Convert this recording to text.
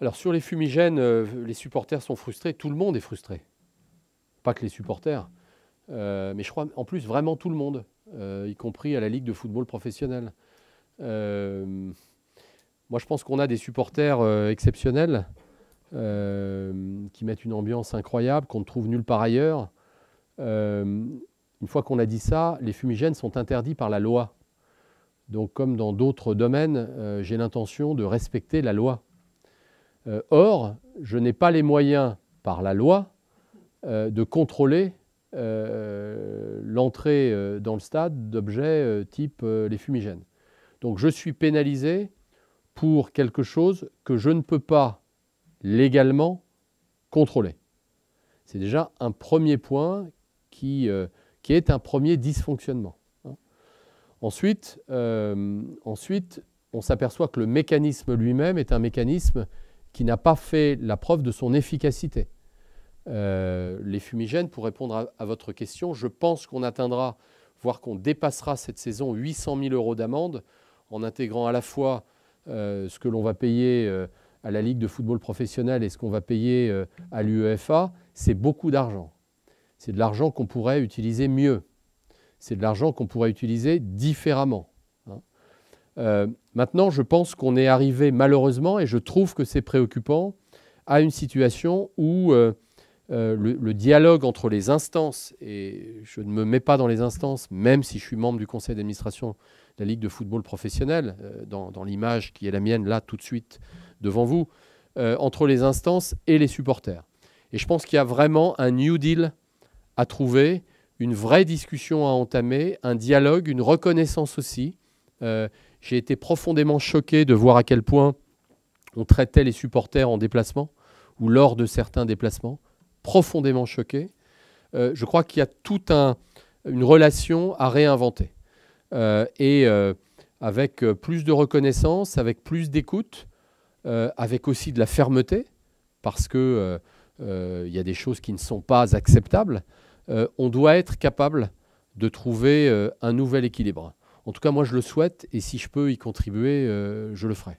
Alors sur les fumigènes, euh, les supporters sont frustrés, tout le monde est frustré. Pas que les supporters, euh, mais je crois en plus vraiment tout le monde, euh, y compris à la Ligue de football professionnel. moi je pense qu'on a des supporters exceptionnels qui mettent une ambiance incroyable, qu'on ne trouve nulle part ailleurs. une fois qu'on a dit ça, les fumigènes sont interdits par la loi. Donc comme dans d'autres domaines, j'ai l'intention de respecter la loi euh, or, je n'ai pas les moyens, par la loi, euh, de contrôler euh, l'entrée dans le stade d'objets type les fumigènes. Donc je suis pénalisé pour quelque chose que je ne peux pas légalement contrôler. C'est déjà un premier point qui, qui, est un premier dysfonctionnement. Hein. Ensuite, ensuite, on s'aperçoit que le mécanisme lui-même est un mécanisme qui n'a pas fait la preuve de son efficacité. Euh, les fumigènes, pour répondre à, votre question, je pense qu'on atteindra, voire qu'on dépassera cette saison 800 000 euros d'amende en intégrant à la fois euh, ce que l'on va payer euh, à la Ligue de football professionnel et ce qu'on va payer à l'UEFA. C'est beaucoup d'argent. C'est de l'argent qu'on pourrait utiliser mieux. C'est de l'argent qu'on pourrait utiliser différemment. Euh, maintenant, je pense qu'on est arrivé malheureusement, et je trouve que c'est préoccupant, à une situation où euh, euh, le, dialogue entre les instances, et je ne me mets pas dans les instances, même si je suis membre du conseil d'administration de la Ligue de football professionnel, dans, l'image qui est la mienne là tout de suite devant vous, entre les instances et les supporters. Et je pense qu'il y a vraiment un New Deal à trouver, une vraie discussion à entamer, un dialogue, une reconnaissance aussi, j'ai été profondément choqué de voir à quel point on traitait les supporters en déplacement ou lors de certains déplacements. Profondément choqué. Euh, je crois qu'il y a toute un, une relation à réinventer. Euh, et euh, avec plus de reconnaissance, avec plus d'écoute, avec aussi de la fermeté, parce que il y a des choses qui ne sont pas acceptables. on doit être capable de trouver un nouvel équilibre. En tout cas, moi, je le souhaite et si je peux y contribuer, euh, je le ferai.